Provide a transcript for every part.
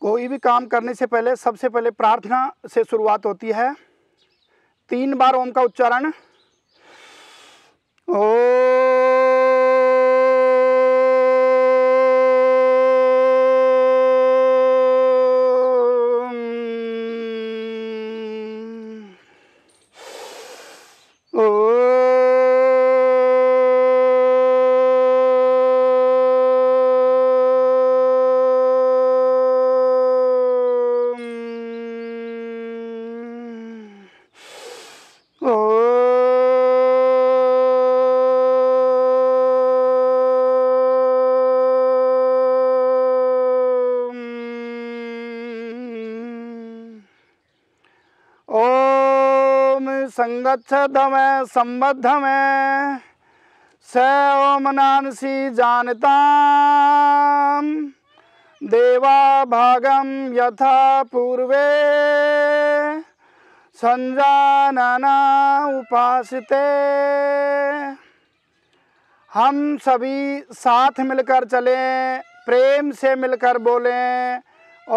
कोई भी काम करने से पहले सबसे पहले प्रार्थना से शुरुआत होती है तीन बार ओम का उच्चारण ओ में संबद्ध में स ओम नानसी जानता देवा भागम यथा पूर्वे संजानना उपासते हम सभी साथ मिलकर चलें प्रेम से मिलकर बोलें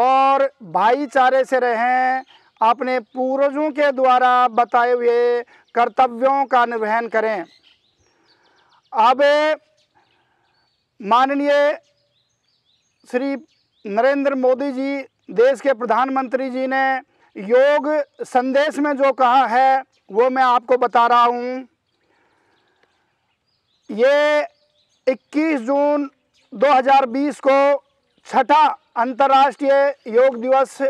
और भाईचारे से रहें अपने पूर्वजों के द्वारा बताए हुए कर्तव्यों का निर्वहन करें अब माननीय श्री नरेंद्र मोदी जी देश के प्रधानमंत्री जी ने योग संदेश में जो कहा है वो मैं आपको बता रहा हूँ ये 21 जून 2020 को छठा अंतर्राष्ट्रीय योग दिवस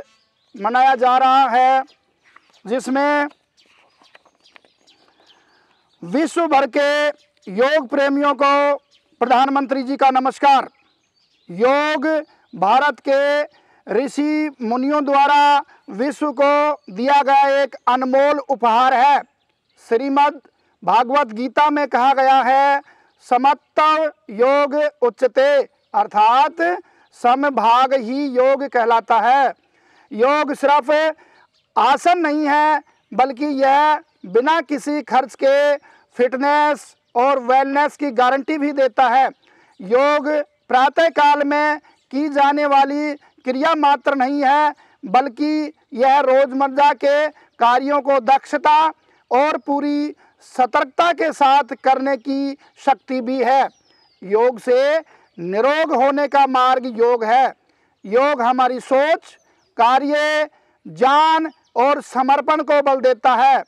मनाया जा रहा है जिसमें विश्व भर के योग प्रेमियों को प्रधानमंत्री जी का नमस्कार योग भारत के ऋषि मुनियों द्वारा विश्व को दिया गया एक अनमोल उपहार है श्रीमद् भागवत गीता में कहा गया है समत्व योग उच्चते अर्थात समभाग ही योग कहलाता है योग सिर्फ आसन नहीं है बल्कि यह बिना किसी खर्च के फिटनेस और वेलनेस की गारंटी भी देता है योग प्रातः काल में की जाने वाली क्रिया मात्र नहीं है बल्कि यह रोज़मर्रा के कार्यों को दक्षता और पूरी सतर्कता के साथ करने की शक्ति भी है योग से निरोग होने का मार्ग योग है योग हमारी सोच कार्य जान और समर्पण को बल देता है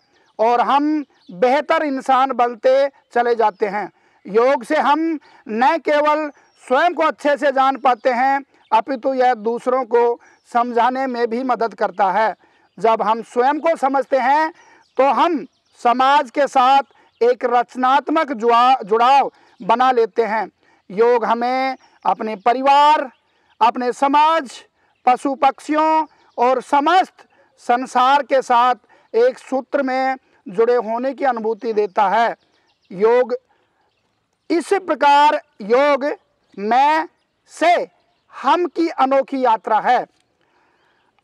और हम बेहतर इंसान बनते चले जाते हैं योग से हम न केवल स्वयं को अच्छे से जान पाते हैं अपितु यह दूसरों को समझाने में भी मदद करता है जब हम स्वयं को समझते हैं तो हम समाज के साथ एक रचनात्मक जुड़ाव बना लेते हैं योग हमें अपने परिवार अपने समाज पशु पक्षियों और समस्त संसार के साथ एक सूत्र में जुड़े होने की अनुभूति देता है योग इस प्रकार योग मैं से हम की अनोखी यात्रा है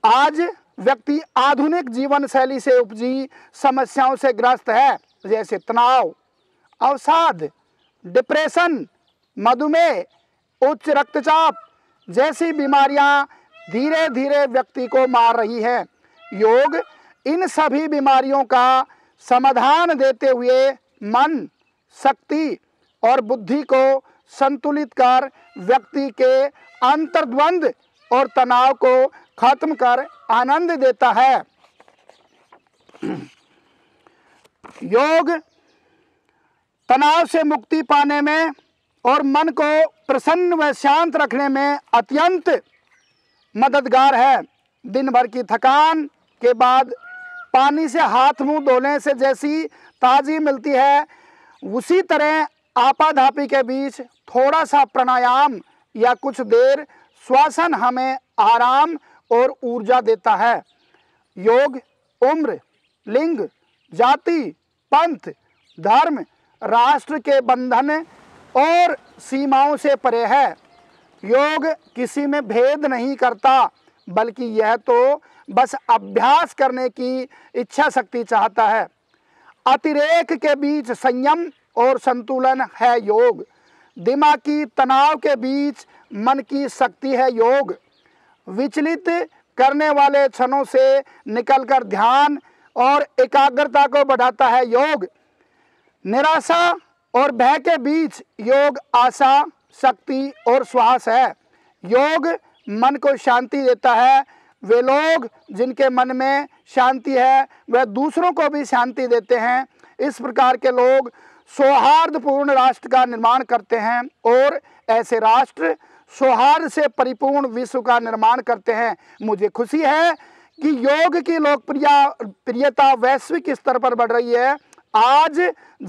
आज व्यक्ति आधुनिक जीवन शैली से उपजी समस्याओं से ग्रस्त है जैसे तनाव अवसाद डिप्रेशन मधुमेह उच्च रक्तचाप जैसी बीमारियां धीरे धीरे व्यक्ति को मार रही है योग इन सभी बीमारियों का समाधान देते हुए मन शक्ति और बुद्धि को संतुलित कर व्यक्ति के अंतर्द्वंद और तनाव को खत्म कर आनंद देता है योग तनाव से मुक्ति पाने में और मन को प्रसन्न व शांत रखने में अत्यंत मददगार है दिन भर की थकान के बाद पानी से हाथ मुंह धोने से जैसी ताजी मिलती है उसी तरह आपाधापी के बीच थोड़ा सा प्राणायाम या कुछ देर श्वासन हमें आराम और ऊर्जा देता है योग उम्र लिंग जाति पंथ धर्म राष्ट्र के बंधन और सीमाओं से परे है योग किसी में भेद नहीं करता बल्कि यह तो बस अभ्यास करने की इच्छा शक्ति चाहता है अतिरेक के बीच संयम और संतुलन है योग दिमाग की तनाव के बीच मन की शक्ति है योग विचलित करने वाले क्षणों से निकलकर ध्यान और एकाग्रता को बढ़ाता है योग निराशा और भय के बीच योग आशा शक्ति और श्वास है योग मन को शांति देता है वे लोग जिनके मन में शांति है वह दूसरों को भी शांति देते हैं इस प्रकार के लोग सौहार्दपूर्ण राष्ट्र का निर्माण करते हैं और ऐसे राष्ट्र सौहार्द से परिपूर्ण विश्व का निर्माण करते हैं मुझे खुशी है कि योग की लोकप्रिय प्रियता वैश्विक स्तर पर बढ़ रही है आज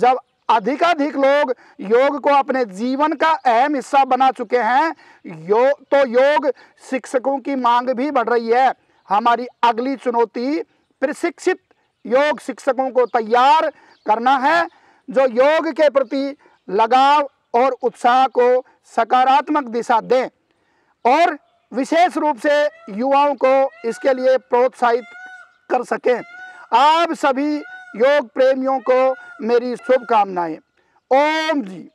जब अधिकाधिक लोग योग को अपने जीवन का अहम हिस्सा बना चुके हैं यो तो योग शिक्षकों की मांग भी बढ़ रही है हमारी अगली चुनौती प्रशिक्षित योग शिक्षकों को तैयार करना है जो योग के प्रति लगाव और उत्साह को सकारात्मक दिशा दें और विशेष रूप से युवाओं को इसके लिए प्रोत्साहित कर सकें आप सभी योग प्रेमियों को मेरी शुभकामनाएं ओम जी